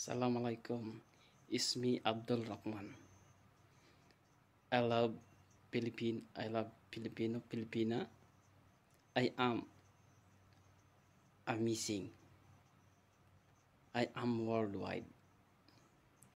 Assalamualaikum. Ismi Abdul Rahman. I love Philippine. I love Filipino, Filipina. I am amazing. I am worldwide.